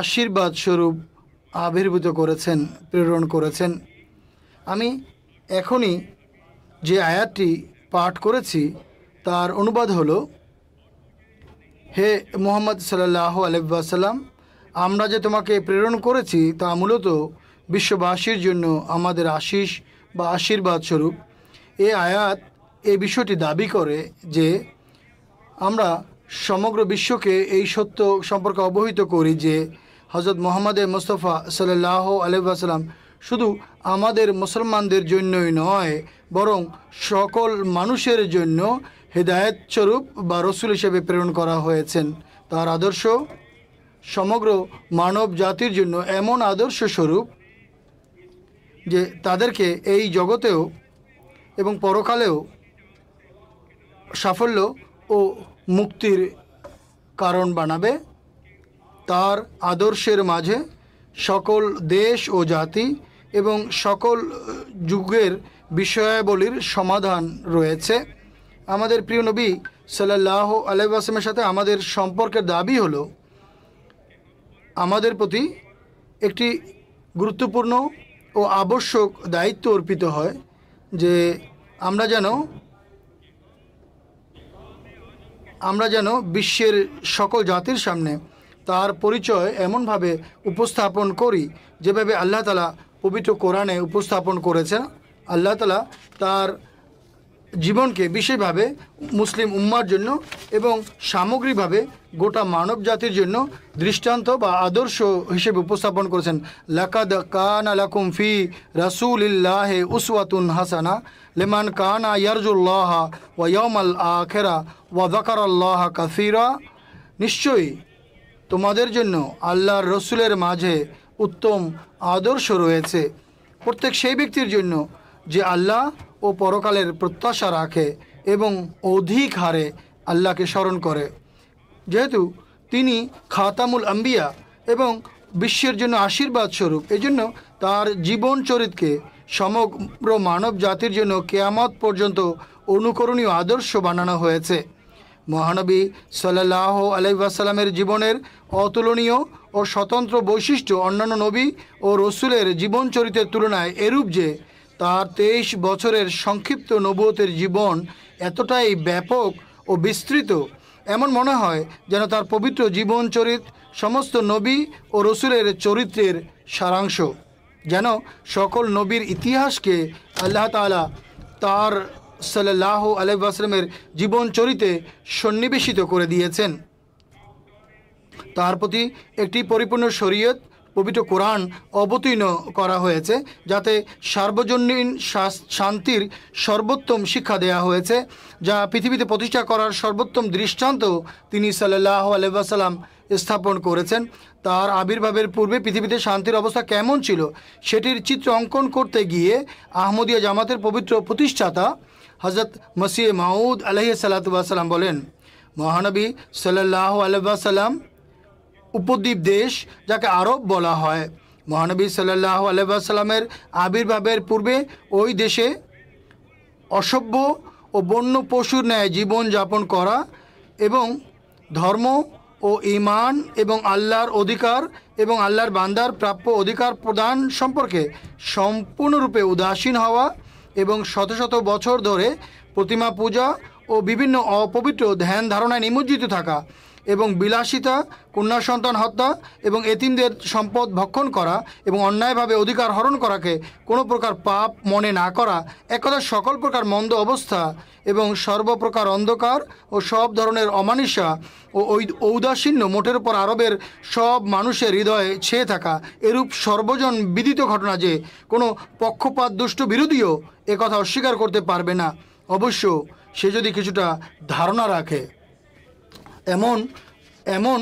আশীর্বাদ স্বরূপ আবির্ভূত করেছেন প্রেরণ করেছেন আমি এখনই যে আয়াতটি পাঠ করেছি তার অনুবাদ হল হে মোহাম্মদ সাল্লাহ আলবাসাল্লাম আমরা যে তোমাকে প্রেরণ করেছি তা মূলত বিশ্ববাসীর জন্য আমাদের আশিস বা আশীর্বাদ স্বরূপ এ আয়াত এ বিষয়টি দাবি করে যে আমরা সমগ্র বিশ্বকে এই সত্য সম্পর্কে অবহিত করি যে হজরত মোহাম্মদে মোস্তফা সাল্লাহ আলহাম শুধু আমাদের মুসলমানদের জন্যই নয় বরং সকল মানুষের জন্য হৃদায়ত স্বরূপ বা রসুল হিসেবে প্রেরণ করা হয়েছেন তার আদর্শ সমগ্র মানব জাতির জন্য এমন আদর্শ স্বরূপ যে তাদেরকে এই জগতেও এবং পরকালেও সাফল্য ও মুক্তির কারণ বানাবে তার আদর্শের মাঝে সকল দেশ ও জাতি এবং সকল যুগের বিষয়াবলীর সমাধান রয়েছে আমাদের প্রিয় নবী সাল্লাহ আলাইসলামের সাথে আমাদের সম্পর্কের দাবি হলো আমাদের প্রতি একটি গুরুত্বপূর্ণ ও আবশ্যক দায়িত্ব অর্পিত হয় যে আমরা যেন আমরা যেন বিশ্বের সকল জাতির সামনে তার পরিচয় এমনভাবে উপস্থাপন করি যেভাবে আল্লাহ তালা পবিত্র কোরআনে উপস্থাপন করেছেন আল্লাহ তালা তার জীবনকে বিশেষভাবে মুসলিম উম্মার জন্য এবং সামগ্রিকভাবে গোটা মানব জাতির জন্য দৃষ্টান্ত বা আদর্শ হিসেবে উপস্থাপন করেছেন লাকাদ কান আলাকুম ফি রাসুলিল্লাহে উসওয়াতুন হাসানা লিমান কানা ইয়ারজুল্লাহ ও ইয়মাল আখেরা ওয়া জাকার আল্লাহ কাসিরা নিশ্চয়ই তোমাদের জন্য আল্লাহর রসুলের মাঝে উত্তম আদর্শ রয়েছে প্রত্যেক সেই ব্যক্তির জন্য যে আল্লাহ ও পরকালের প্রত্যাশা রাখে এবং অধিক হারে আল্লাহকে স্মরণ করে যেহেতু তিনি খাতামুল আম্বিয়া এবং বিশ্বের জন্য আশীর্বাদ স্বরূপ এজন্য তার জীবন চরিতকে সমগ্র মানব জাতির জন্য কেয়ামত পর্যন্ত অনুকরণীয় আদর্শ বানানো হয়েছে মহানবী সাল্লাহ আলাইসাল্লামের জীবনের অতুলনীয় ও স্বতন্ত্র বৈশিষ্ট্য অন্যান্য নবী ও রসুলের জীবন চরিত্রের তুলনায় এরূপ যে তার তেইশ বছরের সংক্ষিপ্ত নবুয়তের জীবন এতটাই ব্যাপক ও বিস্তৃত এমন মনে হয় যেন তার পবিত্র জীবন চরিত সমস্ত নবী ও রসুলের চরিত্রের সারাংশ যেন সকল নবীর ইতিহাসকে আল্লাহ তালা তার সাল্লাহ আলহামের চরিতে সন্নিবেশিত করে দিয়েছেন তার প্রতি একটি পরিপূর্ণ শরীয়ত পবিত্র কোরআন অবতীর্ণ করা হয়েছে যাতে সার্বজনীন শান্তির সর্বোত্তম শিক্ষা দেয়া হয়েছে যা পৃথিবীতে প্রতিষ্ঠা করার সর্বোত্তম দৃষ্টান্ত তিনি সাল্লাহ আলহাম স্থাপন করেছেন তার আবির্ভাবের পূর্বে পৃথিবীতে শান্তির অবস্থা কেমন ছিল সেটির চিত্র অঙ্কন করতে গিয়ে আহমদিয়া জামাতের পবিত্র প্রতিষ্ঠাতা হজরত মসিহ মাউদ আলহি সালাতাম বলেন মহানবী সাল্লাহ আলহাম উপদ্বীপ দেশ যাকে আরব বলা হয় মহানবী সাল্লাহ আলহামের আবির্ভাবের পূর্বে ওই দেশে অসভ্য ও বন্য পশুর ন্যায় জীবন যাপন করা এবং ধর্ম ও ইমান এবং আল্লাহর অধিকার এবং আল্লাহর বান্দার প্রাপ্য অধিকার প্রদান সম্পর্কে সম্পূর্ণরূপে উদাসীন হওয়া এবং শত শত বছর ধরে প্রতিমা পূজা ও বিভিন্ন অপবিত্র ধ্যান ধারণায় নিমজ্জিত থাকা এবং বিলাসিতা কন্যা সন্তান হত্যা এবং এতিমদের সম্পদ ভক্ষণ করা এবং অন্যায়ভাবে অধিকার হরণ করাকে কোনো প্রকার পাপ মনে না করা একদা সকল প্রকার মন্দ অবস্থা এবং সর্বপ্রকার অন্ধকার ও সব ধরনের অমানিসা ও ঔদাসীন্য মোটের উপর আরবের সব মানুষের হৃদয়ে ছেয়ে থাকা এরূপ সর্বজন বিদিত ঘটনা যে কোনো পক্ষপাত দুষ্ট বিরোধীও একথা অস্বীকার করতে পারবে না অবশ্য সে যদি কিছুটা ধারণা রাখে এমন এমন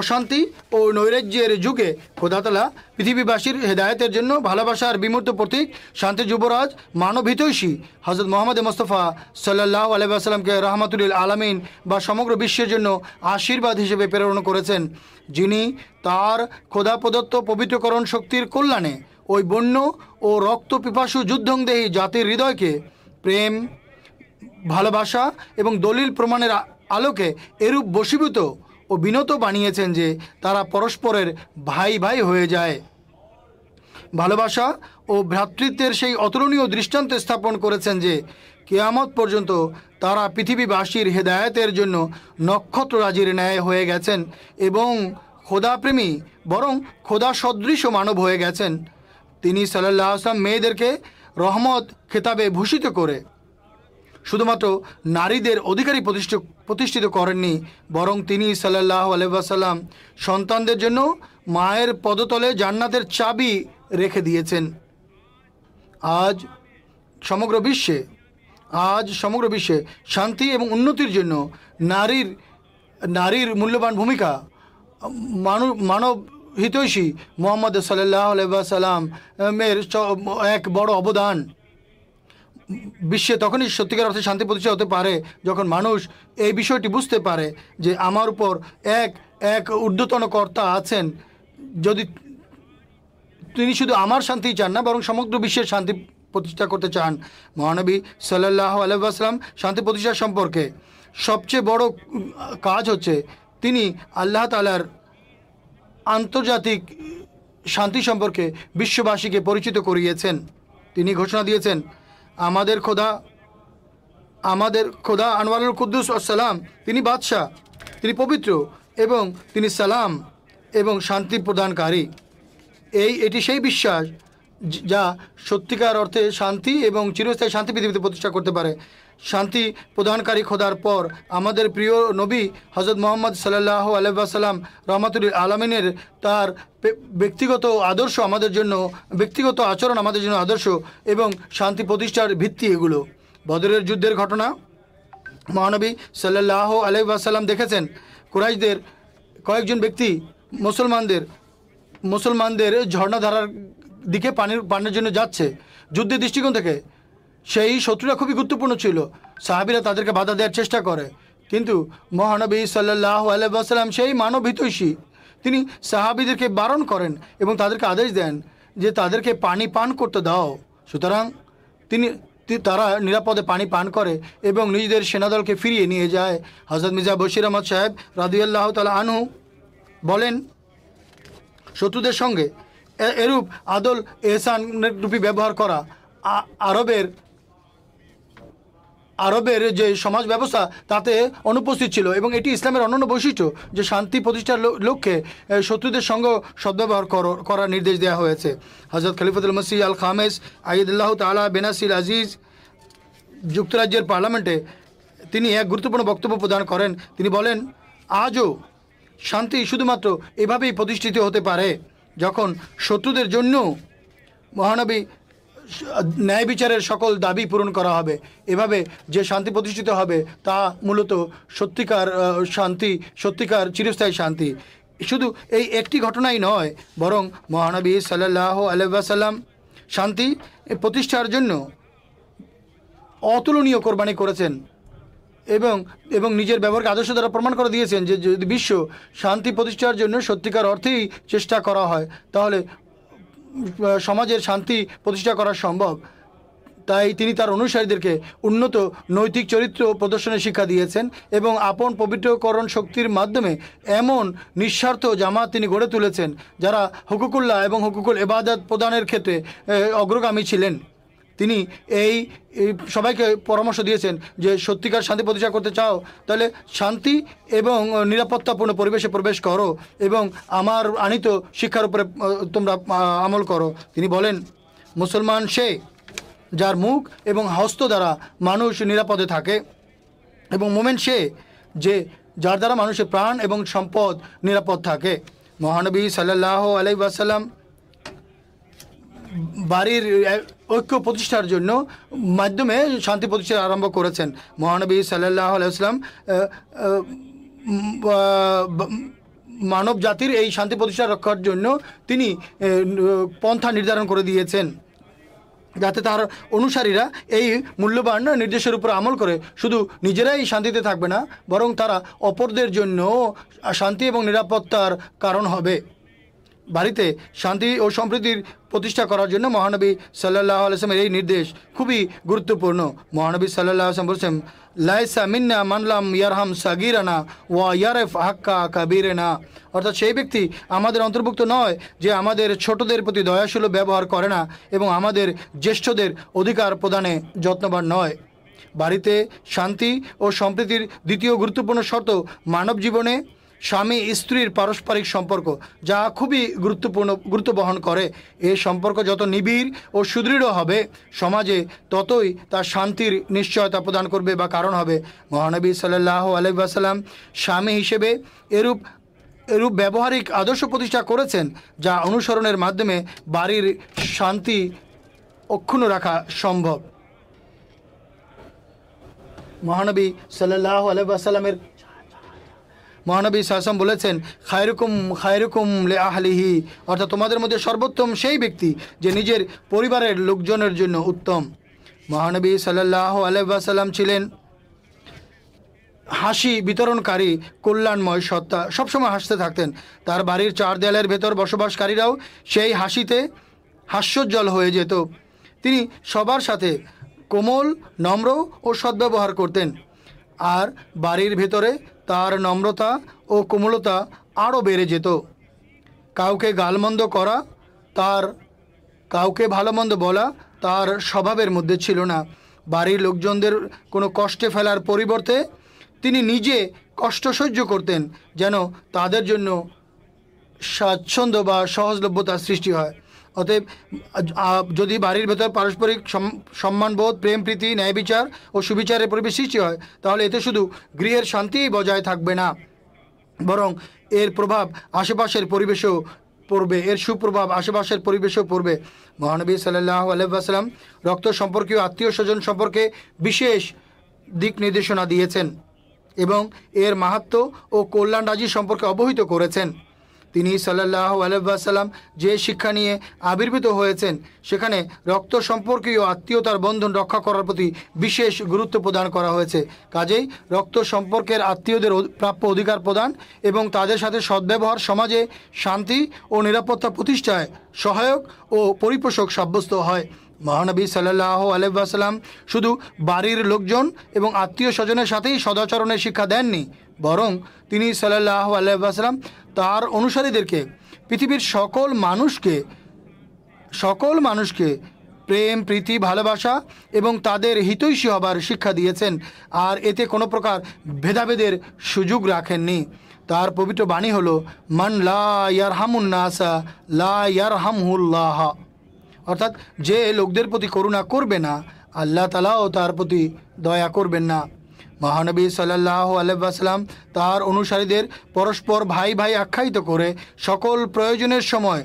অশান্তি ও নৈরাজ্যের যুগে খোদাতলা পৃথিবীবাসীর হেদায়তের জন্য ভালোবাসার বিমূর্ত প্রতীক শান্তি যুবরাজ মানবহিতৈষী হজরত মোহাম্মদ মোস্তফা সাল্লাহ আলাইসাল্লামকে রহমাতুল আলমিন বা সমগ্র বিশ্বের জন্য আশীর্বাদ হিসেবে প্রেরণ করেছেন যিনি তার খোদা প্রদত্ত পবিত্রকরণ শক্তির কল্যাণে ওই বন্য ও রক্ত পিপাসু যুদ্ধংদেহী জাতির হৃদয়কে প্রেম ভালোবাসা এবং দলিল প্রমাণের আলোকে এরূপ বশীভূত ও বিনত বানিয়েছেন যে তারা পরস্পরের ভাই ভাই হয়ে যায় ভালোবাসা ও ভ্রাতৃত্বের সেই অতুলনীয় দৃষ্টান্ত স্থাপন করেছেন যে কেয়ামত পর্যন্ত তারা পৃথিবীবাসীর হেদায়তের জন্য নক্ষত্ররাজির ন্যায় হয়ে গেছেন এবং খোদাপ্রেমী বরং খোদা সদৃশ মানব হয়ে গেছেন তিনি সাল্লাহ আসলাম মেয়েদেরকে রহমত খেতাবে ভূষিত করে শুধুমাত্র নারীদের অধিকারী প্রতিষ্ঠ প্রতিষ্ঠিত করেননি বরং তিনি সাল্লাহ আলহাম সন্তানদের জন্য মায়ের পদতলে জান্নাতের চাবি রেখে দিয়েছেন আজ সমগ্র বিশ্বে আজ সমগ্র বিশ্বে শান্তি এবং উন্নতির জন্য নারীর নারীর মূল্যবান ভূমিকা মানু মানব হিতৈষী মোহাম্মদ সাল্লাহ আলহাম এর এক বড় অবদান বিশ্বে তখনই সত্যিকার অর্থে শান্তি প্রতিষ্ঠা হতে পারে যখন মানুষ এই বিষয়টি বুঝতে পারে যে আমার উপর এক এক ঊর্ধ্বতন কর্তা আছেন যদি তিনি শুধু আমার শান্তি চান না বরং সমগ্র বিশ্বের শান্তি প্রতিষ্ঠা করতে চান মহানবী সাল্লাহ আলাইসালাম শান্তি প্রতিষ্ঠা সম্পর্কে সবচেয়ে বড় কাজ হচ্ছে তিনি আল্লাহ তালার আন্তর্জাতিক শান্তি সম্পর্কে বিশ্ববাসীকে পরিচিত করিয়েছেন তিনি ঘোষণা দিয়েছেন আমাদের খোদা আমাদের খোদা আনোয়ারুল কুদ্দুস সালাম তিনি বাদশাহ তিনি পবিত্র এবং তিনি সালাম এবং শান্তি প্রদানকারী এই এটি সেই বিশ্বাস যা সত্যিকার অর্থে শান্তি এবং চিরস্থায়ী শান্তি পৃথিবীতে প্রতিষ্ঠা করতে পারে শান্তি প্রদানকারী খোদার পর আমাদের প্রিয় নবী হজরত মোহাম্মদ সাল্লাহ আলহাম রহমাতুল আলমিনের তার ব্যক্তিগত আদর্শ আমাদের জন্য ব্যক্তিগত আচরণ আমাদের জন্য আদর্শ এবং শান্তি প্রতিষ্ঠার ভিত্তি এগুলো বদরের যুদ্ধের ঘটনা মহানবী সাল্লাহ আলহাম দেখেছেন কুরাইশদের কয়েকজন ব্যক্তি মুসলমানদের মুসলমানদের ঝর্ণাধারার দিকে পানির পানের জন্য যাচ্ছে যুদ্ধের দৃষ্টিকোণ থেকে সেই শত্রুরা খুবই গুরুত্বপূর্ণ ছিল সাহাবিরা তাদেরকে বাধা দেওয়ার চেষ্টা করে কিন্তু মহানবী সাল্লাহ আলাইসাল্লাম সেই মানব হিতৈষী তিনি সাহাবিদেরকে বারণ করেন এবং তাদেরকে আদেশ দেন যে তাদেরকে পানি পান করতে দাও সুতরাং তিনি তারা নিরাপদে পানি পান করে এবং নিজেদের সেনাদলকে ফিরিয়ে নিয়ে যায় হজরত মির্জা বশির আহমদ সাহেব রাদুয়াল্লাহ তালা আনহু বলেন শত্রুদের সঙ্গে এরূপ আদল এহসান রূপী ব্যবহার করা আরবের আরবের যে সমাজ ব্যবস্থা তাতে অনুপস্থিত ছিল এবং এটি ইসলামের অন্যান্য বৈশিষ্ট্য যে শান্তি প্রতিষ্ঠার লক্ষ্যে শত্রুদের সঙ্গে সদ্ব্যবহার করার নির্দেশ দেওয়া হয়েছে হজরত খলিফতুল মসি আল খামেজ আইদুল্লাহ তালা বেনাসিল আজিজ যুক্তরাজ্যের পার্লামেন্টে তিনি এক গুরুত্বপূর্ণ বক্তব্য প্রদান করেন তিনি বলেন আজও শান্তি শুধুমাত্র এভাবেই প্রতিষ্ঠিত হতে পারে যখন শত্রুদের জন্য মহানবী ন্যায় বিচারের সকল দাবি পূরণ করা হবে এভাবে যে শান্তি প্রতিষ্ঠিত হবে তা মূলত সত্যিকার শান্তি সত্যিকার চিরস্থায়ী শান্তি শুধু এই একটি ঘটনাই নয় বরং মহানবী সাল্লাহ আলহাম শান্তি প্রতিষ্ঠার জন্য অতুলনীয় কোরবানি করেছেন এবং এবং নিজের ব্যবহারকে আদর্শ দ্বারা প্রমাণ করে দিয়েছেন যে যদি বিশ্ব শান্তি প্রতিষ্ঠার জন্য সত্যিকার অর্থেই চেষ্টা করা হয় তাহলে সমাজের শান্তি প্রতিষ্ঠা করা সম্ভব তাই তিনি তার অনুসারীদেরকে উন্নত নৈতিক চরিত্র প্রদর্শনের শিক্ষা দিয়েছেন এবং আপন পবিত্রকরণ শক্তির মাধ্যমে এমন নিঃস্বার্থ জামাত তিনি গড়ে তুলেছেন যারা হুকুকুল্লাহ এবং হুকুকুল এবাদত প্রদানের ক্ষেত্রে অগ্রগামী ছিলেন তিনি এই সবাইকে পরামর্শ দিয়েছেন যে সত্যিকার শান্তি প্রতিষ্ঠা করতে চাও তাহলে শান্তি এবং নিরাপত্তাপূর্ণ পরিবেশে প্রবেশ করো এবং আমার আনিত শিক্ষার উপরে তোমরা আমল করো তিনি বলেন মুসলমান সে যার মুখ এবং হস্ত দ্বারা মানুষ নিরাপদে থাকে এবং মোমেন সে যে যার দ্বারা মানুষের প্রাণ এবং সম্পদ নিরাপদ থাকে মহানবী সাল্লাহ আলাই বাড়ির ঐক্য প্রতিষ্ঠার জন্য মাধ্যমে শান্তি প্রতিষ্ঠা আরম্ভ করেছেন মহানবী সাল্লাহ আলাইসলাম মানব জাতির এই শান্তি প্রতিষ্ঠা রক্ষার জন্য তিনি পন্থা নির্ধারণ করে দিয়েছেন যাতে তার অনুসারীরা এই মূল্যবান নির্দেশের উপর আমল করে শুধু নিজেরাই শান্তিতে থাকবে না বরং তারা অপরদের জন্য শান্তি এবং নিরাপত্তার কারণ হবে বাড়িতে শান্তি ও সম্প্রীতির প্রতিষ্ঠা করার জন্য মহানবী সাল্লাহ আলসামের এই নির্দেশ খুবই গুরুত্বপূর্ণ মহানবী সাল্লাহ আসলাম বলছেন লাইসা মিন্না মানলাম ইয়ারহাম সাগিরানা ওয়া ইয়ারেফ হাক্কা কাবিরেনা অর্থাৎ সেই ব্যক্তি আমাদের অন্তর্ভুক্ত নয় যে আমাদের ছোটদের প্রতি দয়াশীল ব্যবহার করে না এবং আমাদের জ্যেষ্ঠদের অধিকার প্রদানে যত্নবান নয় বাড়িতে শান্তি ও সম্প্রীতির দ্বিতীয় গুরুত্বপূর্ণ শর্ত মানব জীবনে স্বামী স্ত্রীর পারস্পরিক সম্পর্ক যা খুবই গুরুত্বপূর্ণ গুরুত্ব বহন করে এই সম্পর্ক যত নিবিড় ও সুদৃঢ় হবে সমাজে ততই তার শান্তির নিশ্চয়তা প্রদান করবে বা কারণ হবে মহানবী সাল্লাহ আলহাম স্বামী হিসেবে এরূপ এরূপ ব্যবহারিক আদর্শ প্রতিষ্ঠা করেছেন যা অনুসরণের মাধ্যমে বাড়ির শান্তি অক্ষুণ্ণ রাখা সম্ভব মহানবী সাল্লাহ আলহ্লামের মহানবী সাহসাম বলেছেন খায়রুকুম খায়রুকুম লে আহলিহি অর্থাৎ তোমাদের মধ্যে সর্বোত্তম সেই ব্যক্তি যে নিজের পরিবারের লোকজনের জন্য উত্তম মহানবী সাল্লাহ আলহাসাল্লাম ছিলেন হাসি বিতরণকারী কল্যাণময় সত্তা সবসময় হাসতে থাকতেন তার বাড়ির চার দেয়ালের ভেতর বসবাসকারীরাও সেই হাসিতে হাস্যোজ্জ্বল হয়ে যেত তিনি সবার সাথে কোমল নম্র ও সদ্ব্যবহার করতেন আর বাড়ির ভেতরে তার নম্রতা ও কোমলতা আরও বেড়ে যেত কাউকে গালমন্দ করা তার কাউকে ভালো মন্দ বলা তার স্বভাবের মধ্যে ছিল না বাড়ির লোকজনদের কোনো কষ্টে ফেলার পরিবর্তে তিনি নিজে কষ্ট সহ্য করতেন যেন তাদের জন্য স্বাচ্ছন্দ্য বা সহজলভ্যতার সৃষ্টি হয় অতএব যদি বাড়ির ভেতর পারস্পরিক সম্মানবোধ প্রেম প্রীতি ন্যায় বিচার ও সুবিচারের পরিবেশ সৃষ্টি হয় তাহলে এতে শুধু গৃহের শান্তি বজায় থাকবে না বরং এর প্রভাব আশেপাশের পরিবেশেও পড়বে এর সুপ্রভাব আশেপাশের পরিবেশেও পড়বে মহানবী সাল্লাহ আলহাম রক্ত সম্পর্কীয় আত্মীয় স্বজন সম্পর্কে বিশেষ দিক নির্দেশনা দিয়েছেন এবং এর মাহাত্ম ও কল্যাণরাজি সম্পর্কে অবহিত করেছেন তিনি সাল্লাহ আলহাসাল্লাম যে শিক্ষা নিয়ে আবির্ভূত হয়েছেন সেখানে রক্ত সম্পর্কীয় আত্মীয়তার বন্ধন রক্ষা করার প্রতি বিশেষ গুরুত্ব প্রদান করা হয়েছে কাজেই রক্ত সম্পর্কের আত্মীয়দের প্রাপ্য অধিকার প্রদান এবং তাদের সাথে সদ্ব্যবহার সমাজে শান্তি ও নিরাপত্তা প্রতিষ্ঠায় সহায়ক ও পরিপোষক সাব্যস্ত হয় মহানবী সাল্লাহ আলহাসাল্লাম শুধু বাড়ির লোকজন এবং আত্মীয় স্বজনের সাথেই সদাচরণের শিক্ষা দেননি বরং তিনি সাল্লাহ আলাইসালাম তার অনুসারীদেরকে পৃথিবীর সকল মানুষকে সকল মানুষকে প্রেম প্রীতি ভালোবাসা এবং তাদের হিতৈষী হবার শিক্ষা দিয়েছেন আর এতে কোনো প্রকার ভেদাভেদের সুযোগ রাখেননি তার পবিত্র বাণী হলো মান লা ইয়ারহামুন্নাসা লা ইয়ারহামহুল্লাহ অর্থাৎ যে লোকদের প্রতি করুণা করবে না আল্লাহ তালাও তার প্রতি দয়া করবেন না মহানবী সাল্লাহ আলাইসাল্লাম তার অনুসারীদের পরস্পর ভাই ভাই আখ্যায়িত করে সকল প্রয়োজনের সময়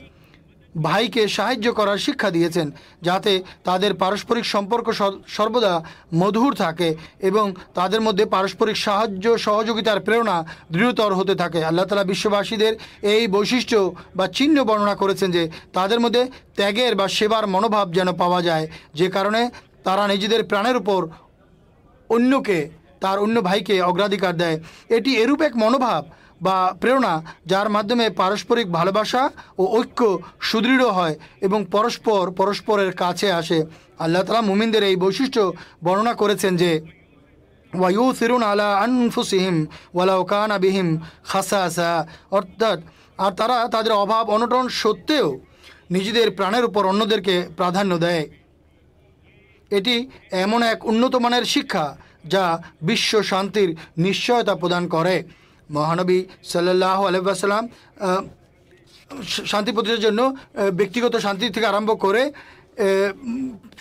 ভাইকে সাহায্য করার শিক্ষা দিয়েছেন যাতে তাদের পারস্পরিক সম্পর্ক সর্বদা মধুর থাকে এবং তাদের মধ্যে পারস্পরিক সাহায্য সহযোগিতার প্রেরণা দৃঢ়তর হতে থাকে আল্লাহ তালা বিশ্ববাসীদের এই বৈশিষ্ট্য বা চিহ্ন বর্ণনা করেছেন যে তাদের মধ্যে ত্যাগের বা সেবার মনোভাব যেন পাওয়া যায় যে কারণে তারা নিজেদের প্রাণের উপর অন্যকে তার অন্য ভাইকে অগ্রাধিকার দেয় এটি এরূপ এক মনোভাব বা প্রেরণা যার মাধ্যমে পারস্পরিক ভালোবাসা ও ঐক্য সুদৃঢ় হয় এবং পরস্পর পরস্পরের কাছে আসে আল্লাহ তালা মুমিনদের এই বৈশিষ্ট্য বর্ণনা করেছেন যে ফিরুন আলা আনফুসিহিম ওয়ালাউকান আবিহিম আসা অর্থাৎ আর তারা তাদের অভাব অনটন সত্ত্বেও নিজেদের প্রাণের উপর অন্যদেরকে প্রাধান্য দেয় এটি এমন এক উন্নত মানের শিক্ষা যা বিশ্ব শান্তির নিশ্চয়তা প্রদান করে মহানবী সাল্লাহ আলহাম শান্তি প্রতিষ্ঠার জন্য ব্যক্তিগত শান্তি থেকে আরম্ভ করে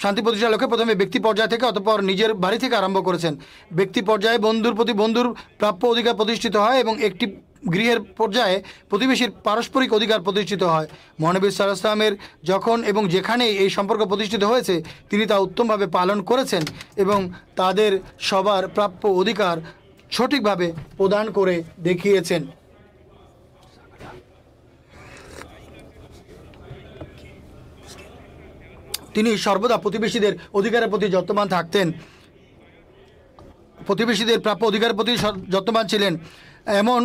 শান্তি প্রতিষ্ঠার লক্ষ্যে প্রথমে ব্যক্তি পর্যায় থেকে অতপর নিজের বাড়ি থেকে আরম্ভ করেছেন ব্যক্তি পর্যায়ে বন্ধুর প্রতি বন্ধুর প্রাপ্য অধিকার প্রতিষ্ঠিত হয় এবং একটি গৃহের পর্যায়ে প্রতিবেশীর পারস্পরিক অধিকার প্রতিষ্ঠিত হয় মহানবী সাল্লাহামের যখন এবং যেখানে এই সম্পর্ক প্রতিষ্ঠিত হয়েছে তিনি তা উত্তমভাবে পালন করেছেন এবং তাদের সবার প্রাপ্য অধিকার সঠিকভাবে প্রদান করে দেখিয়েছেন তিনি সর্বদা প্রতিবেশীদের অধিকারের প্রতি যত্নবান থাকতেন প্রতিবেশীদের প্রাপ্য অধিকারের প্রতি যত্নবান ছিলেন এমন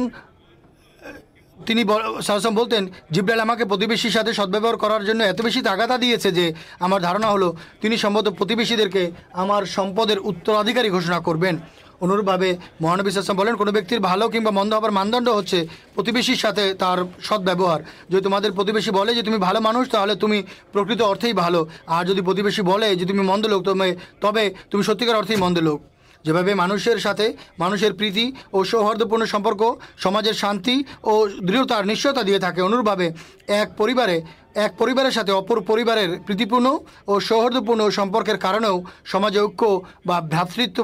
তিনি সাহসম বলতেন জিব্রাইল আমাকে প্রতিবেশীর সাথে সদ্ব্যবহার করার জন্য এত বেশি তাগাদা দিয়েছে যে আমার ধারণা হলো তিনি সম্ভবত প্রতিবেশীদেরকে আমার সম্পদের উত্তরাধিকারী ঘোষণা করবেন অনুরূপভাবে মহানবী সাহসম বলেন কোনো ব্যক্তির ভালো কিংবা মন্দ হবার মানদণ্ড হচ্ছে প্রতিবেশীর সাথে তার সদ্ব্যবহার যদি তোমাদের প্রতিবেশী বলে যে তুমি ভালো মানুষ তাহলে তুমি প্রকৃত অর্থেই ভালো আর যদি প্রতিবেশী বলে যে তুমি মন্দ লোক তবে তবে তুমি সত্যিকার অর্থেই মন্দ লোক যেভাবে মানুষের সাথে মানুষের প্রীতি ও সৌহার্দ্যপূর্ণ সম্পর্ক সমাজের শান্তি ও দৃঢ়তার নিশ্চয়তা দিয়ে থাকে অনুরূপভাবে এক পরিবারে এক পরিবারের সাথে অপর পরিবারের প্রীতিপূর্ণ ও সৌহার্দ্যপূর্ণ সম্পর্কের কারণেও সমাজে ঐক্য বা ভ্রাতৃত্ব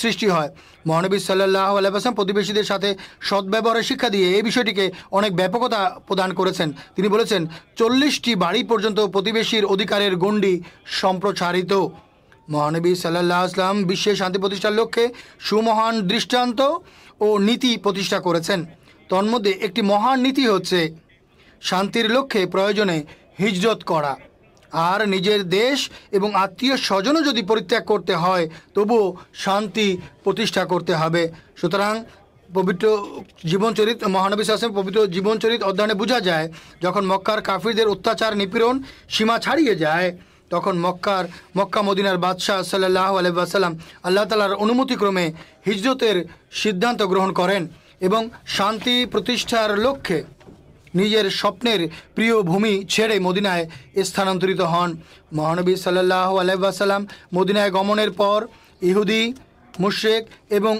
সৃষ্টি হয় মহানবী সাল্লাহ আলাইসলাম প্রতিবেশীদের সাথে সদ্ব্যবহারের শিক্ষা দিয়ে এই বিষয়টিকে অনেক ব্যাপকতা প্রদান করেছেন তিনি বলেছেন চল্লিশটি বাড়ি পর্যন্ত প্রতিবেশীর অধিকারের গণ্ডি সম্প্রসারিত মহানবী সাল্লাহ আসলাম বিশ্বের শান্তি প্রতিষ্ঠার লক্ষ্যে সুমহান দৃষ্টান্ত ও নীতি প্রতিষ্ঠা করেছেন তন্মধ্যে একটি মহান নীতি হচ্ছে শান্তির লক্ষ্যে প্রয়োজনে হিজরত করা আর নিজের দেশ এবং আত্মীয় স্বজনও যদি পরিত্যাগ করতে হয় তবুও শান্তি প্রতিষ্ঠা করতে হবে সুতরাং পবিত্র জীবনচরিত মহানবী আসেন পবিত্র জীবনচরিত অধ্যয়নে বোঝা যায় যখন মক্কার কাফিরদের অত্যাচার নিপীড়ন সীমা ছাড়িয়ে যায় তখন মক্কার মক্কা মদিনার বাদশাহ সাল্লাহ আলহাম আল্লাহ তালার অনুমতিক্রমে হিজরতের সিদ্ধান্ত গ্রহণ করেন এবং শান্তি প্রতিষ্ঠার লক্ষ্যে নিজের স্বপ্নের প্রিয় ভূমি ছেড়ে মদিনায় স্থানান্তরিত হন মহানবী সাল্লাহ আলহাম মদিনায় গমনের পর ইহুদি মুশরেক এবং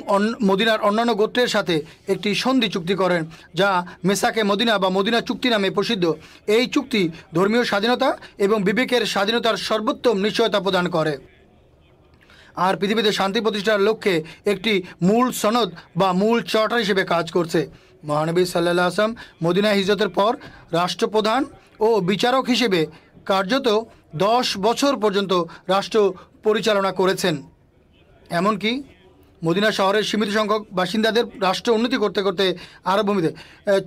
মদিনার অন্যান্য গোত্রের সাথে একটি সন্ধি চুক্তি করেন যা মেসাকে মদিনা বা মদিনা চুক্তি নামে প্রসিদ্ধ এই চুক্তি ধর্মীয় স্বাধীনতা এবং বিবেকের স্বাধীনতার সর্বোত্তম নিশ্চয়তা প্রদান করে আর পৃথিবীতে শান্তি প্রতিষ্ঠার লক্ষ্যে একটি মূল সনদ বা মূল চর্টার হিসেবে কাজ করছে মহানবী সাল্লাহ আসলাম মদিনা হিজরতের পর রাষ্ট্রপ্রধান ও বিচারক হিসেবে কার্যত দশ বছর পর্যন্ত রাষ্ট্র পরিচালনা করেছেন এমনকি মদিনা শহরের সীমিত সংখ্যক বাসিন্দাদের রাষ্ট্র উন্নতি করতে করতে আরব ভূমিতে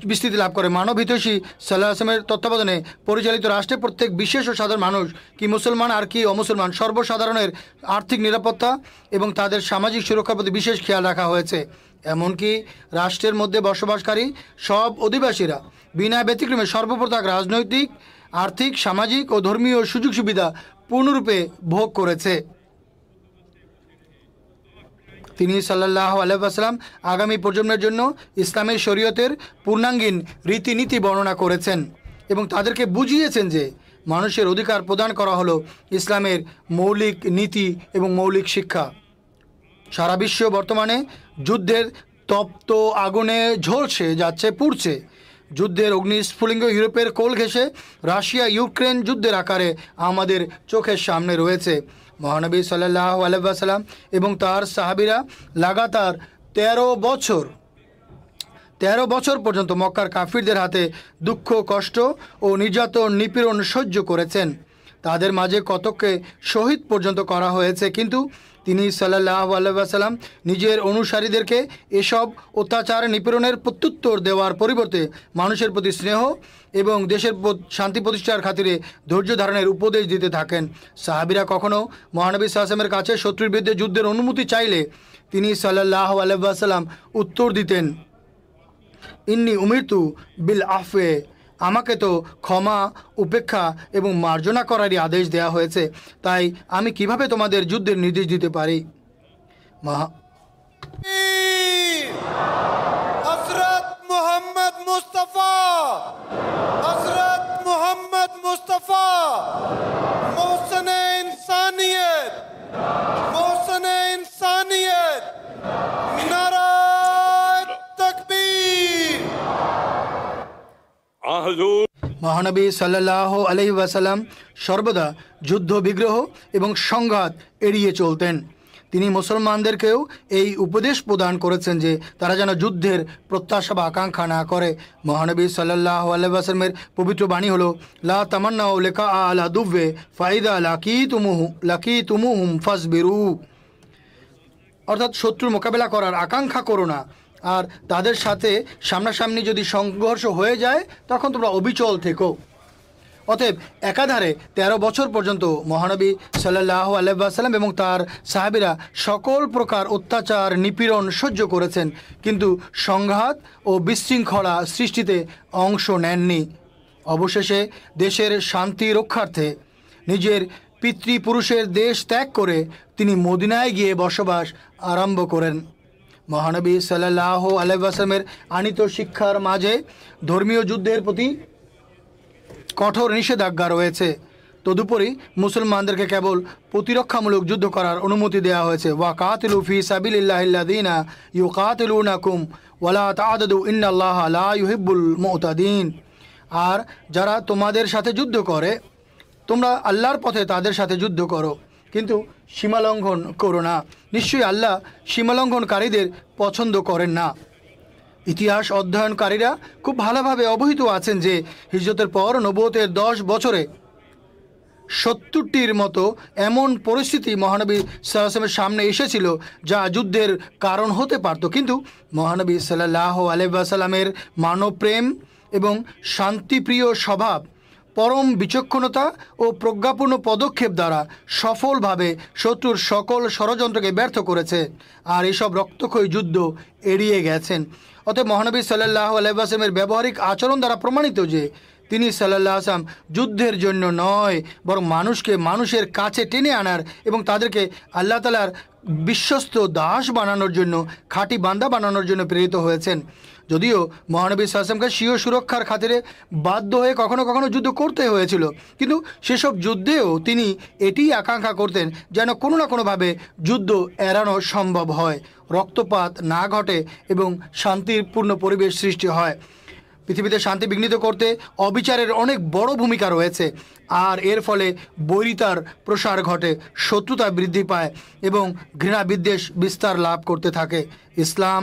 বিস্তৃতি লাভ করে মানব হিতৈষী সাল্লাহ আসলামের তত্ত্বাবধানে পরিচালিত রাষ্ট্রে প্রত্যেক বিশেষ ও সাধারণ মানুষ কি মুসলমান আর কি অমুসলমান সর্বসাধারণের আর্থিক নিরাপত্তা এবং তাদের সামাজিক সুরক্ষার প্রতি বিশেষ খেয়াল রাখা হয়েছে এমনকি রাষ্ট্রের মধ্যে বসবাসকারী সব অধিবাসীরা বিনা ব্যতিক্রমে সর্বপ্রতাক রাজনৈতিক আর্থিক সামাজিক ও ধর্মীয় সুযোগ সুবিধা পূর্ণরূপে ভোগ করেছে তিনি সাল্লাহ আলহাম আগামী প্রজন্মের জন্য ইসলামের শরীয়তের পূর্ণাঙ্গীন রীতিনীতি বর্ণনা করেছেন এবং তাদেরকে বুঝিয়েছেন যে মানুষের অধিকার প্রদান করা হলো ইসলামের মৌলিক নীতি এবং মৌলিক শিক্ষা সারা বিশ্ব বর্তমানে যুদ্ধের তপ্ত আগুনে ঝলছে যাচ্ছে পুড়ছে যুদ্ধের অগ্নিস্ফুলিঙ্গ ইউরোপের কোল ঘেসে রাশিয়া ইউক্রেন যুদ্ধের আকারে আমাদের চোখের সামনে রয়েছে মহানবী সাল্লাহ আলাইসাল্লাম এবং তার সাহাবিরা লাগাতার তেরো বছর তেরো বছর পর্যন্ত মক্কার কাফিরদের হাতে দুঃখ কষ্ট ও নির্যাতন নিপীড়ন সহ্য করেছেন তাদের মাঝে কতককে শহীদ পর্যন্ত করা হয়েছে কিন্তু তিনি সাল্লাহ সাল্লাম নিজের অনুসারীদেরকে এসব অত্যাচার নিপীড়নের প্রত্যুত্তর দেওয়ার পরিবর্তে মানুষের প্রতি স্নেহ এবং দেশের শান্তি প্রতিষ্ঠার খাতিরে ধৈর্য ধারণের উপদেশ দিতে থাকেন সাহাবিরা কখনও মহানবী সাহসেমের কাছে শত্রুর বিরুদ্ধে যুদ্ধের অনুমতি চাইলে তিনি সাল্লাহ আলাইসাল্লাম উত্তর দিতেন ইন্নি উমিরতু বিল আফে আমাকে তো ক্ষমা উপেক্ষা এবং মার্জনা করারই আদেশ দেয়া হয়েছে তাই আমি কিভাবে তোমাদের যুদ্ধের নির্দেশ দিতে পারি মহা মোহাম্মদ মুস্তফা মোহাম্মদ মহানবী সাল্লাহ আলহি ওয়াসাল্লাম সর্বদা যুদ্ধ বিগ্রহ এবং সংঘাত এড়িয়ে চলতেন তিনি মুসলমানদেরকেও এই উপদেশ প্রদান করেছেন যে তারা যেন যুদ্ধের প্রত্যাশা বা আকাঙ্ক্ষা না করে মহানবী সাল্লাহ আলাইসালামের পবিত্র বাণী হলো লা তামান্না ও লেখা আলা দুব্বে ফাইদা লাকি তুমুহু লাকি তুমুহুম ফাসবিরু অর্থাৎ শত্রুর মোকাবেলা করার আকাঙ্ক্ষা করো না আর তাদের সাথে সামনাসামনি যদি সংঘর্ষ হয়ে যায় তখন তোমরা অবিচল থেকো অতএব একাধারে ১৩ বছর পর্যন্ত মহানবী সাল্লাহ সাল্লাম এবং তার সাহাবিরা সকল প্রকার অত্যাচার নিপীড়ন সহ্য করেছেন কিন্তু সংঘাত ও বিশৃঙ্খলা সৃষ্টিতে অংশ নেননি অবশেষে দেশের শান্তি রক্ষার্থে নিজের পিতৃপুরুষের দেশ ত্যাগ করে তিনি মদিনায় গিয়ে বসবাস আরম্ভ করেন মহানবী সাল্লাহ আলহামের আনিত শিক্ষার মাঝে ধর্মীয় যুদ্ধের প্রতি কঠোর নিষেধাজ্ঞা রয়েছে তদুপরি মুসলমানদেরকে কেবল প্রতিরক্ষামূলক যুদ্ধ করার অনুমতি দেওয়া হয়েছে ওয়া কাতিলু ফি সাবিলিল্লাহিল্লাদিনা ইউ নাকুম ওয়ালা তাদু ইন্নাল্লাহ লা ইউহিব্বুল মুতাদিন আর যারা তোমাদের সাথে যুদ্ধ করে তোমরা আল্লাহর পথে তাদের সাথে যুদ্ধ করো কিন্তু সীমালঙ্ঘন করো না নিশ্চয়ই আল্লাহ সীমালঙ্ঘনকারীদের পছন্দ করেন না ইতিহাস অধ্যয়নকারীরা খুব ভালোভাবে অবহিত আছেন যে হিজরতের পর নবতের দশ বছরে সত্তরটির মতো এমন পরিস্থিতি মহানবী সাল্লামের সামনে এসেছিল যা যুদ্ধের কারণ হতে পারত কিন্তু মহানবী সাল্লাহ আলহ্লামের মানবপ্রেম এবং শান্তিপ্রিয় স্বভাব পরম বিচক্ষণতা ও প্রজ্ঞাপূর্ণ পদক্ষেপ দ্বারা সফলভাবে শত্রুর সকল ষড়যন্ত্রকে ব্যর্থ করেছে আর এসব রক্তক্ষয়ী যুদ্ধ এড়িয়ে গেছেন অতএব মহানবী সাল্লাহ আলাইবাসমের ব্যবহারিক আচরণ দ্বারা প্রমাণিত যে তিনি সাল্লাহ আসাম যুদ্ধের জন্য নয় বরং মানুষকে মানুষের কাছে টেনে আনার এবং তাদেরকে আল্লাহ তালার বিশ্বস্ত দাস বানানোর জন্য খাঁটি বান্দা বানানোর জন্য প্রেরিত হয়েছেন যদিও মহানবী সাহসামকে স্বীয় সুরক্ষার খাতিরে বাধ্য হয়ে কখনো কখনো যুদ্ধ করতে হয়েছিল কিন্তু সেসব যুদ্ধেও তিনি এটি আকাঙ্ক্ষা করতেন যেন কোনো না কোনোভাবে যুদ্ধ এড়ানো সম্ভব হয় রক্তপাত না ঘটে এবং শান্তিপূর্ণ পরিবেশ সৃষ্টি হয় পৃথিবীতে শান্তি বিঘ্নিত করতে অবিচারের অনেক বড় ভূমিকা রয়েছে আর এর ফলে বৈরিতার প্রসার ঘটে শত্রুতা বৃদ্ধি পায় এবং ঘৃণা বিদ্বেষ বিস্তার লাভ করতে থাকে ইসলাম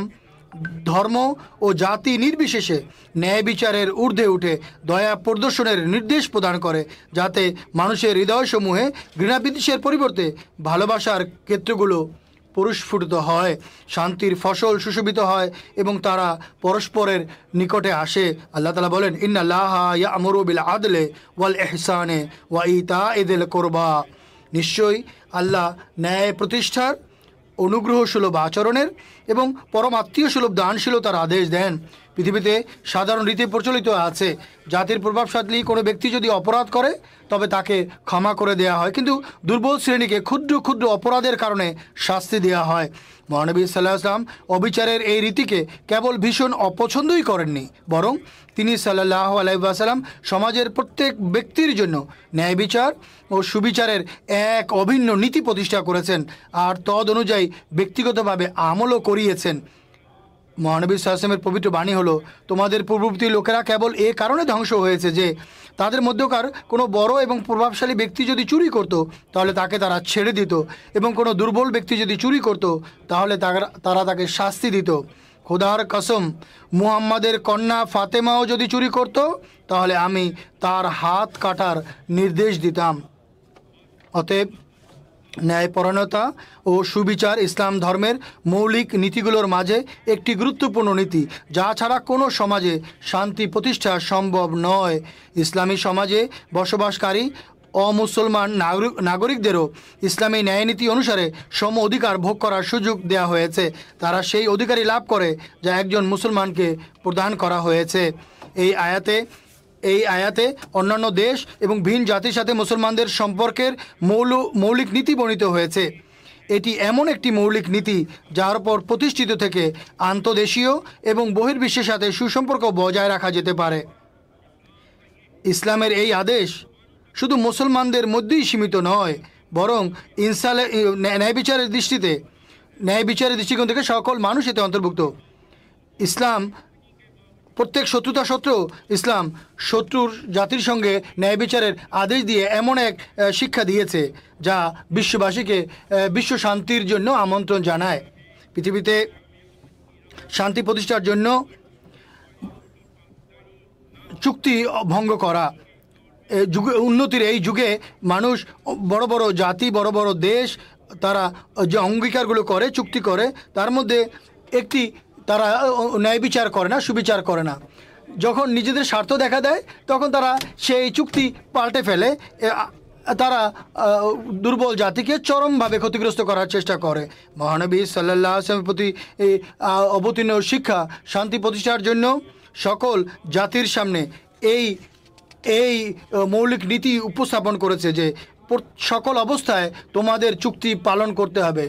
ধর্ম ও জাতি নির্বিশেষে ন্যায় বিচারের ঊর্ধ্বে উঠে দয়া প্রদর্শনের নির্দেশ প্রদান করে যাতে মানুষের হৃদয়সমূহে ঘৃণা বিদ্বেষের পরিবর্তে ভালোবাসার ক্ষেত্রগুলো পুরস্ফুটিত হয় শান্তির ফসল সুশোভিত হয় এবং তারা পরস্পরের নিকটে আসে আল্লাহ তালা বলেন ইন্নাল্লাহা আদলে ওয়াল এহসানে ওয়া তা ইদেল কোরবা নিশ্চয়ই আল্লাহ ন্যায় প্রতিষ্ঠার অনুগ্রহ সুলভ আচরণের এবং পরম আত্মীয় সুলভ দানশীলতার আদেশ দেন পৃথিবীতে সাধারণ রীতি প্রচলিত আছে জাতির প্রভাবশালী কোনো ব্যক্তি যদি অপরাধ করে তবে তাকে ক্ষমা করে দেয়া হয় কিন্তু দুর্বল শ্রেণীকে ক্ষুদ্র ক্ষুদ্র অপরাধের কারণে শাস্তি দেয়া হয় মহানবী সাল্লাহ আসলাম অবিচারের এই রীতিকে কেবল ভীষণ অপছন্দই করেননি বরং তিনি সাল্লাহ আলাইসাল্লাম সমাজের প্রত্যেক ব্যক্তির জন্য ন্যায় বিচার ও সুবিচারের এক অভিন্ন নীতি প্রতিষ্ঠা করেছেন আর তদ অনুযায়ী ব্যক্তিগতভাবে আমলও করিয়েছেন মহানবী সাহসেমের পবিত্র বাণী হলো তোমাদের পূর্ববর্তী লোকেরা কেবল এ কারণে ধ্বংস হয়েছে যে তাদের মধ্যকার কোনো বড় এবং প্রভাবশালী ব্যক্তি যদি চুরি করত তাহলে তাকে তারা ছেড়ে দিত এবং কোনো দুর্বল ব্যক্তি যদি চুরি করত তাহলে তারা তাকে শাস্তি দিত খোদার কসম মুহাম্মাদের কন্যা ফাতেমাও যদি চুরি করত তাহলে আমি তার হাত কাটার নির্দেশ দিতাম অতএব ন্যায়পরায়ণতা ও সুবিচার ইসলাম ধর্মের মৌলিক নীতিগুলোর মাঝে একটি গুরুত্বপূর্ণ নীতি যা ছাড়া কোনো সমাজে শান্তি প্রতিষ্ঠা সম্ভব নয় ইসলামী সমাজে বসবাসকারী অমুসলমান নাগরিক নাগরিকদেরও ইসলামী ন্যায়নীতি অনুসারে সম অধিকার ভোগ করার সুযোগ দেয়া হয়েছে তারা সেই অধিকারই লাভ করে যা একজন মুসলমানকে প্রদান করা হয়েছে এই আয়াতে এই আয়াতে অন্যান্য দেশ এবং ভিন জাতির সাথে মুসলমানদের সম্পর্কের মৌল মৌলিক নীতি বর্ণিত হয়েছে এটি এমন একটি মৌলিক নীতি যার পর প্রতিষ্ঠিত থেকে আন্তদেশীয় এবং বহির্বিশ্বের সাথে সুসম্পর্ক বজায় রাখা যেতে পারে ইসলামের এই আদেশ শুধু মুসলমানদের মধ্যেই সীমিত নয় বরং ইনসালে ন্যায় বিচারের দৃষ্টিতে ন্যায় বিচারের দৃষ্টিকোণ থেকে সকল মানুষ এতে অন্তর্ভুক্ত ইসলাম প্রত্যেক শত্রুতা সত্ত্বেও ইসলাম শত্রুর জাতির সঙ্গে ন্যায় বিচারের আদেশ দিয়ে এমন এক শিক্ষা দিয়েছে যা বিশ্ববাসীকে বিশ্ব শান্তির জন্য আমন্ত্রণ জানায় পৃথিবীতে শান্তি প্রতিষ্ঠার জন্য চুক্তি ভঙ্গ করা যুগে উন্নতির এই যুগে মানুষ বড় বড় জাতি বড় বড় দেশ তারা যে অঙ্গীকারগুলো করে চুক্তি করে তার মধ্যে একটি তারা ন্যায় বিচার করে না সুবিচার করে না যখন নিজেদের স্বার্থ দেখা দেয় তখন তারা সেই চুক্তি পাল্টে ফেলে তারা দুর্বল জাতিকে চরমভাবে ক্ষতিগ্রস্ত করার চেষ্টা করে মহানবী সাল্লাহ আসলামের প্রতি অবতীর্ণ শিক্ষা শান্তি প্রতিষ্ঠার জন্য সকল জাতির সামনে এই এই মৌলিক নীতি উপস্থাপন করেছে যে সকল অবস্থায় তোমাদের চুক্তি পালন করতে হবে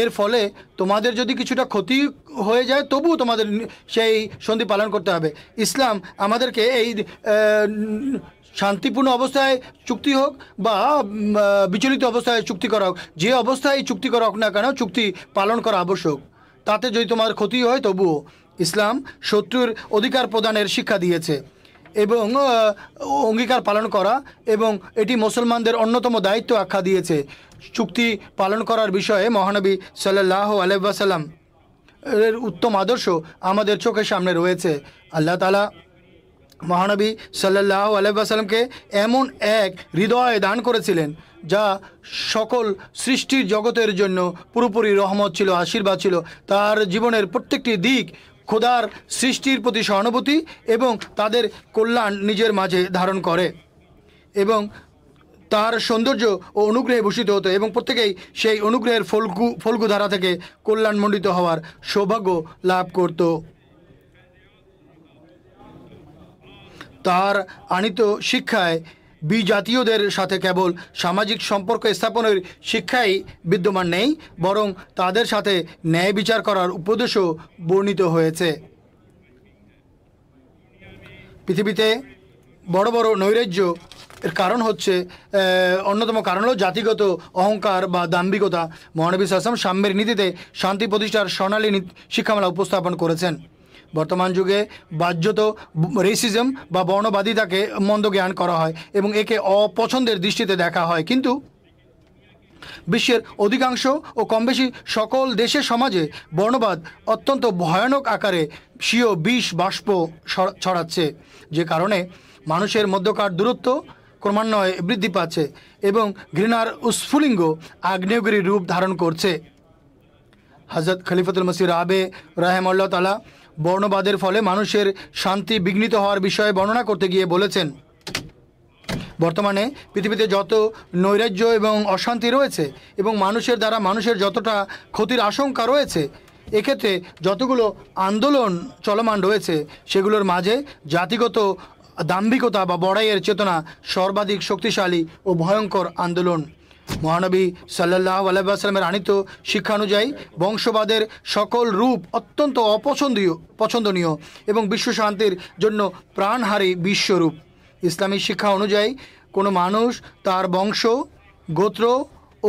এর ফলে তোমাদের যদি কিছুটা ক্ষতি হয়ে যায় তবু তোমাদের সেই সন্ধি পালন করতে হবে ইসলাম আমাদেরকে এই শান্তিপূর্ণ অবস্থায় চুক্তি হোক বা বিচলিত অবস্থায় চুক্তি করা হোক যে অবস্থায় চুক্তি করা হোক না কেন চুক্তি পালন করা আবশ্যক তাতে যদি তোমার ক্ষতি হয় তবুও ইসলাম শত্রুর অধিকার প্রদানের শিক্ষা দিয়েছে এবং অঙ্গীকার পালন করা এবং এটি মুসলমানদের অন্যতম দায়িত্ব আখ্যা দিয়েছে চুক্তি পালন করার বিষয়ে মহানবী সাল্লাহ আলহাসাল্লাম এর উত্তম আদর্শ আমাদের চোখের সামনে রয়েছে আল্লাহ তালা মহানবী সাল্লাহ আলহামকে এমন এক হৃদয় দান করেছিলেন যা সকল সৃষ্টির জগতের জন্য পুরোপুরি রহমত ছিল আশীর্বাদ ছিল তার জীবনের প্রত্যেকটি দিক খোদার সৃষ্টির প্রতি সহানুভূতি এবং তাদের কল্যাণ নিজের মাঝে ধারণ করে এবং তার সৌন্দর্য ও অনুগ্রহে ভূষিত হতো এবং প্রত্যেকেই সেই অনুগ্রহের ফলকু ফলকু ধারা থেকে কল্যাণমণ্ডিত হওয়ার সৌভাগ্য লাভ করত তার আনিত শিক্ষায় বিজাতীয়দের সাথে কেবল সামাজিক সম্পর্ক স্থাপনের শিক্ষাই বিদ্যমান নেই বরং তাদের সাথে ন্যায় বিচার করার উপদেশও বর্ণিত হয়েছে পৃথিবীতে বড় বড় নৈরাজ্য এর কারণ হচ্ছে অন্যতম কারণ হল জাতিগত অহংকার বা দাম্ভিকতা মহানবী আসাম সাম্যের নীতিতে শান্তি প্রতিষ্ঠার স্বর্ণালী শিক্ষামালা উপস্থাপন করেছেন বর্তমান যুগে বাহ্যত রেসিজম বা বর্ণবাদিতাকে মন্দ জ্ঞান করা হয় এবং একে অপছন্দের দৃষ্টিতে দেখা হয় কিন্তু বিশ্বের অধিকাংশ ও কমবেশি সকল দেশের সমাজে বর্ণবাদ অত্যন্ত ভয়ানক আকারে স্বীয় বিষ বাষ্প ছড়াচ্ছে যে কারণে মানুষের মধ্যকার দূরত্ব ক্রমান্বয়ে বৃদ্ধি পাচ্ছে এবং ঘৃণার উস্ফুলিঙ্গ আগ্নেয়গিরি রূপ ধারণ করছে হজরত খলিফতুল মসির আবে রাহেমল্লা তালা বর্ণবাদের ফলে মানুষের শান্তি বিঘ্নিত হওয়ার বিষয়ে বর্ণনা করতে গিয়ে বলেছেন বর্তমানে পৃথিবীতে যত নৈরাজ্য এবং অশান্তি রয়েছে এবং মানুষের দ্বারা মানুষের যতটা ক্ষতির আশঙ্কা রয়েছে এক্ষেত্রে যতগুলো আন্দোলন চলমান রয়েছে সেগুলোর মাঝে জাতিগত দাম্ভিকতা বা বড়াইয়ের চেতনা সর্বাধিক শক্তিশালী ও ভয়ঙ্কর আন্দোলন মহানবী সাল্লাহ আলাইসালামের আনিত শিক্ষানুযায়ী বংশবাদের সকল রূপ অত্যন্ত অপছন্দীয় পছন্দনীয় এবং বিশ্ব শান্তির জন্য প্রাণহারী বিশ্বরূপ ইসলামী শিক্ষা অনুযায়ী কোনো মানুষ তার বংশ গোত্র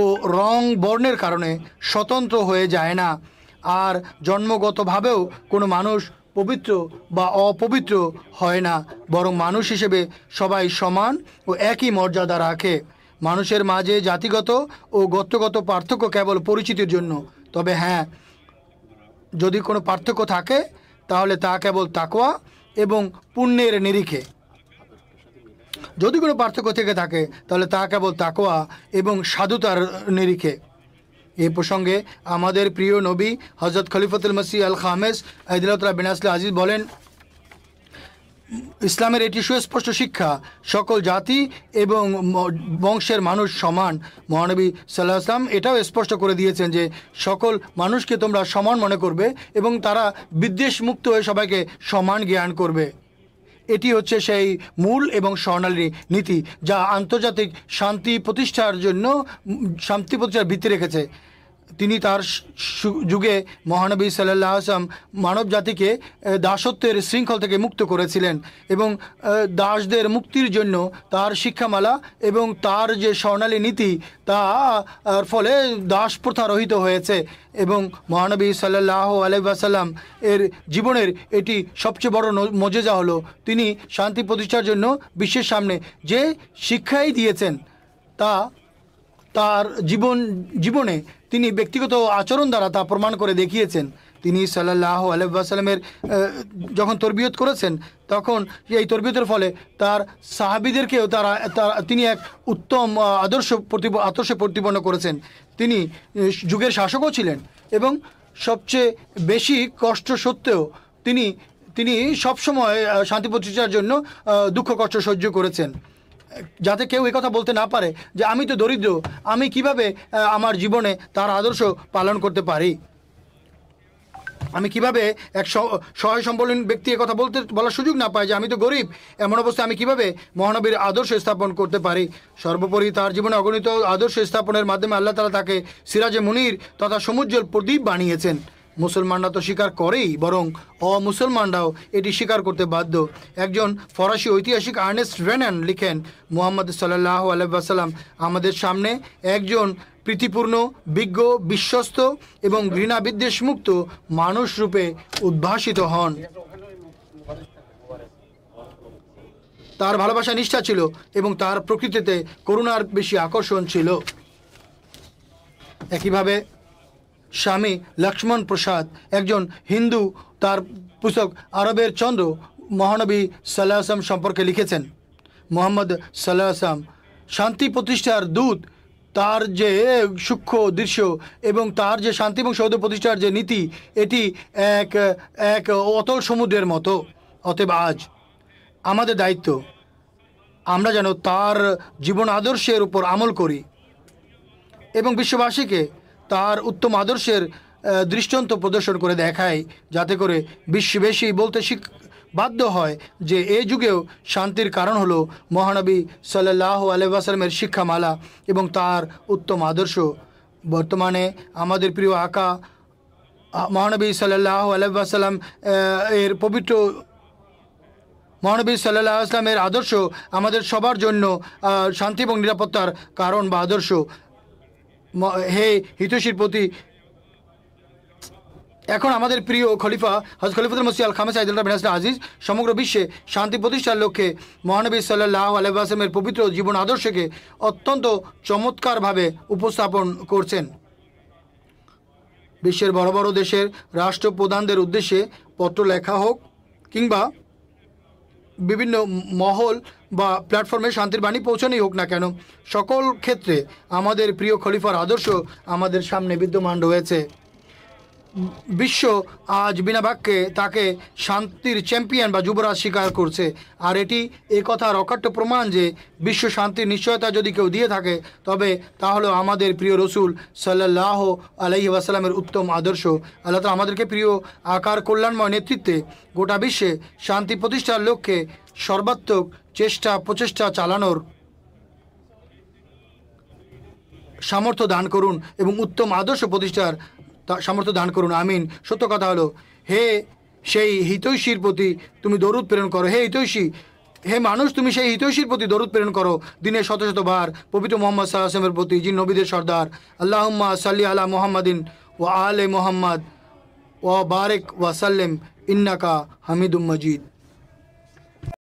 ও রং বর্ণের কারণে স্বতন্ত্র হয়ে যায় না আর জন্মগতভাবেও কোনো মানুষ পবিত্র বা অপবিত্র হয় না বরং মানুষ হিসেবে সবাই সমান ও একই মর্যাদা রাখে মানুষের মাঝে জাতিগত ও গত্যগত পার্থক্য কেবল পরিচিতির জন্য তবে হ্যাঁ যদি কোনো পার্থক্য থাকে তাহলে তা কেবল তাকোয়া এবং পুণ্যের নিরিখে যদি কোনো পার্থক্য থেকে থাকে তাহলে তা কেবল তাকোয়া এবং সাধুতার নিরিখে এ প্রসঙ্গে আমাদের প্রিয় নবী হজরত খলিফতুল মসি আল খামেজ আদিলতলা বিনাসলা আজিজ বলেন ইসলামের এটি সুস্পষ্ট শিক্ষা সকল জাতি এবং বংশের মানুষ সমান মহানবী সাল্লাহ আসলাম এটাও স্পষ্ট করে দিয়েছেন যে সকল মানুষকে তোমরা সমান মনে করবে এবং তারা বিদ্বেষ মুক্ত হয়ে সবাইকে সমান জ্ঞান করবে এটি হচ্ছে সেই মূল এবং স্বর্ণালী নীতি যা আন্তর্জাতিক শান্তি প্রতিষ্ঠার জন্য শান্তি প্রতিষ্ঠার ভিত্তি রেখেছে তিনি তার যুগে মহানবী সাল্লাহ আসলাম মানব জাতিকে দাসত্বের শৃঙ্খল থেকে মুক্ত করেছিলেন এবং দাসদের মুক্তির জন্য তার শিক্ষামালা এবং তার যে স্বর্ণালী নীতি তার ফলে দাস প্রথা রহিত হয়েছে এবং মহানবী সাল্লাহ আলাইসাল্লাম এর জীবনের এটি সবচেয়ে বড় মজেজা হলো তিনি শান্তি প্রতিষ্ঠার জন্য বিশ্বের সামনে যে শিক্ষাই দিয়েছেন তা তার জীবন জীবনে তিনি ব্যক্তিগত আচরণ দ্বারা তা প্রমাণ করে দেখিয়েছেন তিনি সাল্লাহ আলহামের যখন তরবিয়ত করেছেন তখন এই তরবিয়তের ফলে তার সাহাবিদেরকেও তারা তিনি এক উত্তম আদর্শ প্রতি আদর্শে প্রতিপন্ন করেছেন তিনি যুগের শাসকও ছিলেন এবং সবচেয়ে বেশি কষ্ট সত্ত্বেও তিনি তিনি সবসময় শান্তি প্রতিষ্ঠার জন্য দুঃখ কষ্ট সহ্য করেছেন যাতে কেউ কথা বলতে না পারে যে আমি তো দরিদ্র আমি কিভাবে আমার জীবনে তার আদর্শ পালন করতে পারি আমি কিভাবে এক সহায় সম্বলহীন ব্যক্তি কথা বলতে বলার সুযোগ না পায় যে আমি তো গরিব এমন অবস্থায় আমি কিভাবে মহানবীর আদর্শ স্থাপন করতে পারি সর্বোপরি তার জীবনে অগণিত আদর্শ স্থাপনের মাধ্যমে আল্লাহ তালা তাকে সিরাজে মুনির তথা সমুজ্জ্বল প্রদীপ বানিয়েছেন মুসলমানরা তো স্বীকার করেই বরং অমুসলমানরাও এটি স্বীকার করতে বাধ্য একজন ফরাসি ঐতিহাসিক আর্নেস্ট রেনান লিখেন মুহাম্মদ সাল্লাহ আলহাম আমাদের সামনে একজন প্রীতিপূর্ণ বিজ্ঞ বিশ্বস্ত এবং ঘৃণা বিদ্বেষমুক্ত মানুষ রূপে উদ্ভাসিত হন তার ভালোবাসা নিষ্ঠা ছিল এবং তার প্রকৃতিতে করুণার বেশি আকর্ষণ ছিল একইভাবে স্বামী লক্ষ্মণ প্রসাদ একজন হিন্দু তার পুস্তক আরবের চন্দ্র মহানবী সাল্লাহ আসলাম সম্পর্কে লিখেছেন মোহাম্মদ সাল্লাহ আসলাম শান্তি প্রতিষ্ঠার দূত তার যে সূক্ষ্ম দৃশ্য এবং তার যে শান্তি এবং সৌধ প্রতিষ্ঠার যে নীতি এটি এক এক অতল সমুদ্রের মতো অতএব আজ আমাদের দায়িত্ব আমরা যেন তার জীবন আদর্শের উপর আমল করি এবং বিশ্ববাসীকে তার উত্তম আদর্শের দৃষ্টান্ত প্রদর্শন করে দেখায় যাতে করে বিশ্ববেশী বলতে শিখ বাধ্য হয় যে এই যুগেও শান্তির কারণ হলো মহানবী সাল্লাহ আলহামের শিক্ষামালা এবং তার উত্তম আদর্শ বর্তমানে আমাদের প্রিয় আকা মহানবী সাল্লাহ আলহাম এর পবিত্র মহানবী সাল্লাহ আসলামের আদর্শ আমাদের সবার জন্য শান্তি এবং নিরাপত্তার কারণ বা আদর্শ হে হিতোষীর প্রতি এখন আমাদের প্রিয় খলিফা হজ খলিফুল মসি আল খামেস আইদুল্লাহ বিন আজিজ সমগ্র বিশ্বে শান্তি প্রতিষ্ঠার লক্ষ্যে মহানবী সাল্লাহ আলহামের পবিত্র জীবন আদর্শকে অত্যন্ত চমৎকারভাবে উপস্থাপন করছেন বিশ্বের বড় বড় দেশের রাষ্ট্রপ্রধানদের উদ্দেশ্যে পত্র লেখা হোক কিংবা বিভিন্ন মহল বা প্ল্যাটফর্মে শান্তির বাণী পৌঁছানোই হোক না কেন সকল ক্ষেত্রে আমাদের প্রিয় খলিফার আদর্শ আমাদের সামনে বিদ্যমান রয়েছে বিশ্ব আজ বিনা বাক্যে তাকে শান্তির চ্যাম্পিয়ন বা যুবরাজ স্বীকার করছে আর এটি এ কথার অকাট্য প্রমাণ যে বিশ্ব শান্তির নিশ্চয়তা যদি কেউ দিয়ে থাকে তবে তাহলে আমাদের প্রিয় রসুল সাল্লাহ আলহি আসালামের উত্তম আদর্শ আল্লাহ তো আমাদেরকে প্রিয় আকার কল্যাণময় নেতৃত্বে গোটা বিশ্বে শান্তি প্রতিষ্ঠার লক্ষ্যে সর্বাত্মক চেষ্টা প্রচেষ্টা চালানোর সামর্থ্য দান করুন এবং উত্তম আদর্শ প্রতিষ্ঠার সামর্থ্য দান করুন আমিন সত্য কথা হলো হে সেই হিতৈষীর প্রতি তুমি দরুদ প্রেরণ করো হে হিতৈষী হে মানুষ তুমি সেই হিতৈষীর প্রতি দরুদ প্রেরণ করো দিনে শত শত ভার পবিত্র মোহাম্মদ সাল্লাহামের প্রতি যিনি নবীদের সর্দার আল্লাহম্মা সাল্লি আলা মোহাম্মদিন ও আলে মোহাম্মদ ও বারেক ওয়া সাল্লেম ইন্নাকা হামিদুম মজিদ